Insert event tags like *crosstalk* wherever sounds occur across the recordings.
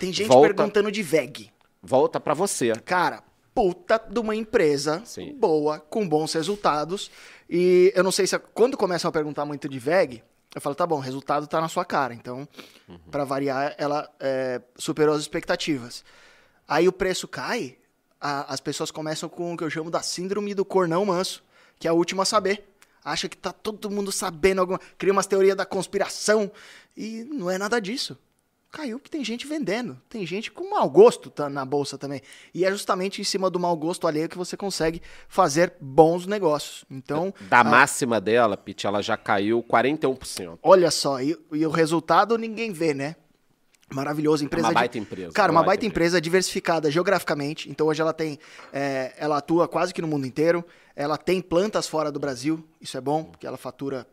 Tem gente volta, perguntando de VEG. Volta para você. Cara, puta de uma empresa Sim. boa, com bons resultados. E eu não sei se. Quando começam a perguntar muito de VEG, eu falo, tá bom, o resultado tá na sua cara. Então, uhum. para variar, ela é, superou as expectativas. Aí o preço cai, a, as pessoas começam com o que eu chamo da síndrome do cornão manso, que é a última a saber. Acha que tá todo mundo sabendo alguma. Cria umas teorias da conspiração. E não é nada disso caiu que tem gente vendendo, tem gente com mau gosto tá na bolsa também. E é justamente em cima do mau gosto alheio que você consegue fazer bons negócios. Então, da a... máxima dela, Pete, ela já caiu 41%. Olha só, e, e, o resultado ninguém vê, né? Maravilhoso, é empresa. Uma baita de... empresa. Cara, uma, baita, baita empresa, empresa, diversificada geograficamente. Então hoje ela tem, é, ela atua quase que no mundo inteiro. Ela tem plantas fora do Brasil, isso é bom, porque ela fatura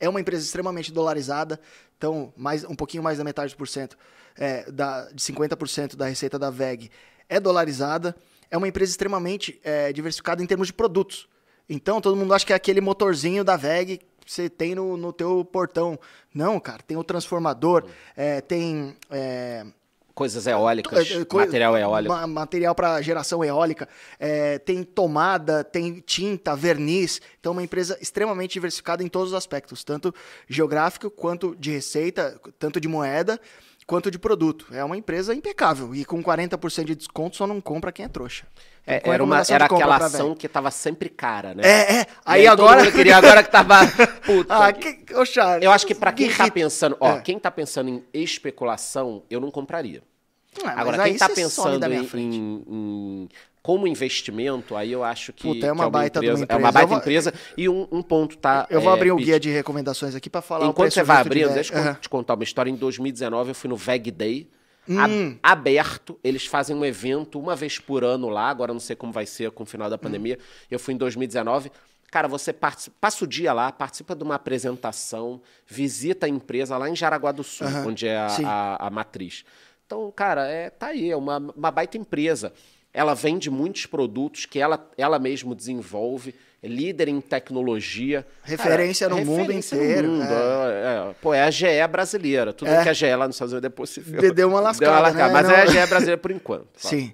é uma empresa extremamente dolarizada, então mais, um pouquinho mais da metade por cento, é, da, de 50% da receita da VEG é dolarizada. É uma empresa extremamente é, diversificada em termos de produtos. Então, todo mundo acha que é aquele motorzinho da VEG que você tem no, no teu portão. Não, cara, tem o transformador, é, tem é, coisas é, eólicas, é, é, Co material eólico. Ma material para geração eólica, é, tem tomada, tem tinta, verniz. Então, uma empresa extremamente diversificada em todos os aspectos, tanto geográfico quanto de receita, tanto de moeda quanto de produto. É uma empresa impecável. E com 40% de desconto só não compra quem é trouxa. É, era uma, era aquela ação que tava sempre cara, né? É, é. Aí, aí agora. queria agora que tava. *laughs* Puta. Ah, que... Oxa, eu acho que para quem que... tá pensando. Ó, é. quem tá pensando em especulação, eu não compraria. Não, agora, quem tá pensando em, em, em como investimento, aí eu acho que. Puta, é uma, que é baita empresa, empresa, É uma baita vou... empresa. E um, um, ponto tá. Eu vou é, abrir um guia de recomendações aqui para falar Enquanto você vai abrindo, de... deixa eu uhum. te contar uma história. Em 2019, eu fui no Veg Day. Hum. aberto. Eles fazem um evento uma vez por ano lá. Agora não sei como vai ser com o final da hum. pandemia. Hum. Eu fui em 2019. Cara, você participa, passa o dia lá, participa de uma apresentação, visita a empresa lá em Jaraguá do Sul, uhum. onde é a, a, a, matriz. Então, cara, é, tá aí, é uma, uma baita empresa. Ela vende muitos produtos que ela, ela mesma desenvolve, é líder em tecnologia. Referência Cara, no referência mundo inteiro. No mundo. É. É, pô, é a GE brasileira. Tudo é. que a GE lá nos Estados Unidos é possível. Deu uma lascada. Deu uma lascada né? Mas Não. é a GE brasileira por enquanto. Tá? Sim.